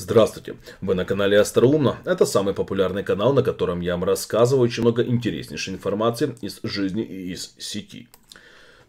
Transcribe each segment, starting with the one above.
Здравствуйте, вы на канале Остроумно. Это самый популярный канал, на котором я вам рассказываю очень много интереснейшей информации из жизни и из сети.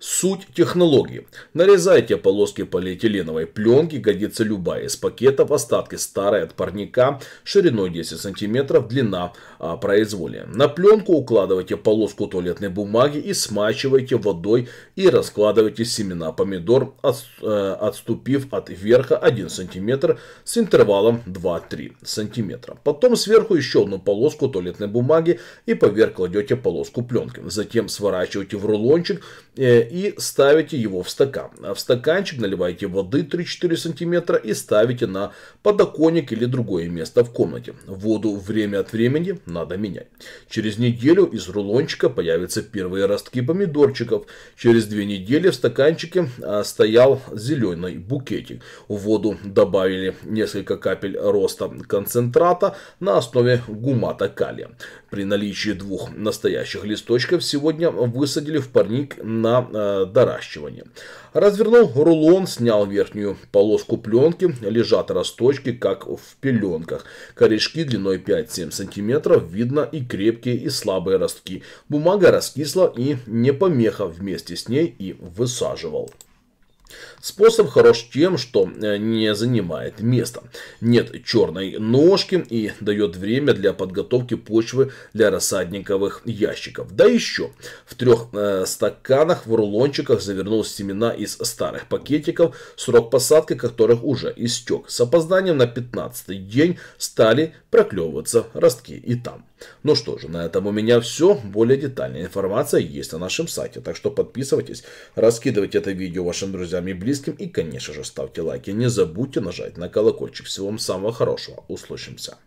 Суть технологии. Нарезайте полоски полиэтиленовой пленки, годится любая из пакетов, остатки старой от парника, шириной 10 см, длина а, произвольная. На пленку укладывайте полоску туалетной бумаги и смачивайте водой и раскладывайте семена помидор, от, э, отступив от верха 1 см с интервалом 2-3 см. Потом сверху еще одну полоску туалетной бумаги и поверх кладете полоску пленки. Затем сворачивайте в рулончик э, и ставите его в стакан. А в стаканчик наливайте воды 3-4 см и ставите на подоконник или другое место в комнате. Воду время от времени надо менять. Через неделю из рулончика появятся первые ростки помидорчиков. Через две недели в стаканчике а, стоял зеленый букетик. В воду добавили несколько капель роста концентрата на основе гумата калия. При наличии двух настоящих листочков сегодня высадили в парник на а, э, доращивания. Развернул рулон, снял верхнюю полоску пленки, лежат росточки, как в пеленках. Корешки длиной 5-7 см, видно и крепкие, и слабые ростки. Бумага раскисла и не помеха, вместе с ней и высаживал. Способ хорош тем, что э, не занимает места. Нет черной ножки и дает время для подготовки почвы для рассадниковых ящиков. Да еще в трех э, стаканах в рулончиках завернул семена из старых пакетиков, срок посадки которых уже истек. С опозданием на 15 день стали проклевываться ростки и там. Ну что же, на этом у меня все. Более детальная информация есть на нашем сайте, так что подписывайтесь, раскидывайте это видео вашим друзьям и близким и, конечно же, ставьте лайки. Не забудьте нажать на колокольчик. Всего вам самого хорошего. Услышимся.